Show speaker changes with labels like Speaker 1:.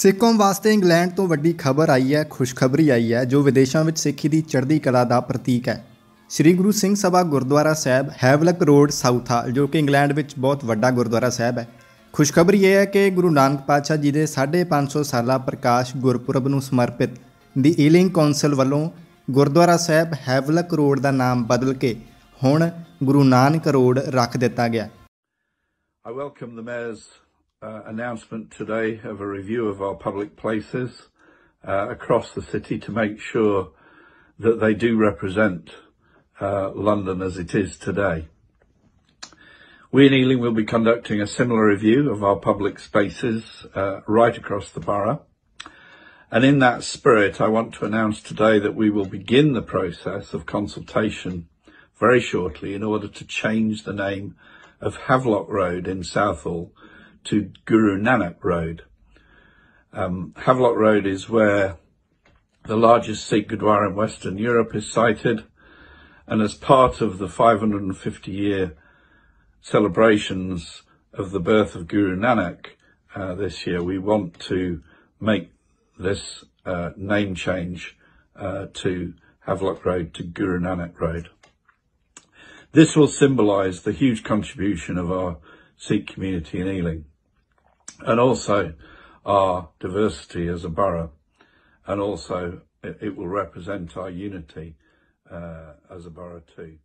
Speaker 1: ਸਿੱਖੋਂ ਵਾਸਤੇ ਇੰਗਲੈਂਡ ਤੋਂ ਵੱਡੀ ਖਬਰ ਆਈ ਹੈ ਖੁਸ਼ਖਬਰੀ ਆਈ ਹੈ ਜੋ ਵਿਦੇਸ਼ਾਂ ਵਿੱਚ ਸਿੱਖੀ ਦੀ ਚੜ੍ਹਦੀ ਕਲਾ ਦਾ ਪ੍ਰਤੀਕ ਹੈ Sri Guru Singh Sabha Gurdwara Sahib Havelock Road Southall ਜੋ ਕਿ ਇੰਗਲੈਂਡ ਵਿੱਚ ਬਹੁਤ ਵੱਡਾ ਗੁਰਦੁਆਰਾ ਸਾਹਿਬ ਹੈ ਖੁਸ਼ਖਬਰੀ ਇਹ ਹੈ ਕਿ ਗੁਰੂ ਨਾਨਕ ਪਾਤਸ਼ਾਹ ਜੀ ਦੇ 550 ਸਾਲਾ ਪ੍ਰਕਾਸ਼ ਗੁਰਪੁਰਬ ਨੂੰ ਸਮਰਪਿਤ ਦੀ ਈਲਿੰਗ ਕੌਂਸਲ ਵੱਲੋਂ ਗੁਰਦੁਆਰਾ ਸਾਹਿਬ ਹੈਵਲਕ ਰੋਡ ਦਾ ਨਾਮ ਬਦਲ ਕੇ ਹੁਣ ਗੁਰੂ ਨਾਨਕ ਰੋਡ ਰੱਖ ਦਿੱਤਾ ਗਿਆ
Speaker 2: I welcome the mayor's Uh, announcement today of a review of our public places uh, across the city to make sure that they do represent uh, London as it is today. We in Ealing will be conducting a similar review of our public spaces right across the borough. and In that spirit, I want to announce today that we will begin the process of consultation very shortly in order to change the name of Havelock Road in Southall to Guru Nanak Road. Um, Havelock Road is where the largest Sikh Gurdwara in Western Europe is sited. And as part of the 550 year celebrations of the birth of Guru Nanak uh, this year, we want to make this uh, name change uh, to Havelock Road to Guru Nanak Road. This will symbolise the huge contribution of our Sikh community in Ealing and also our diversity as a borough, and also it, it will represent our unity uh, as a borough too.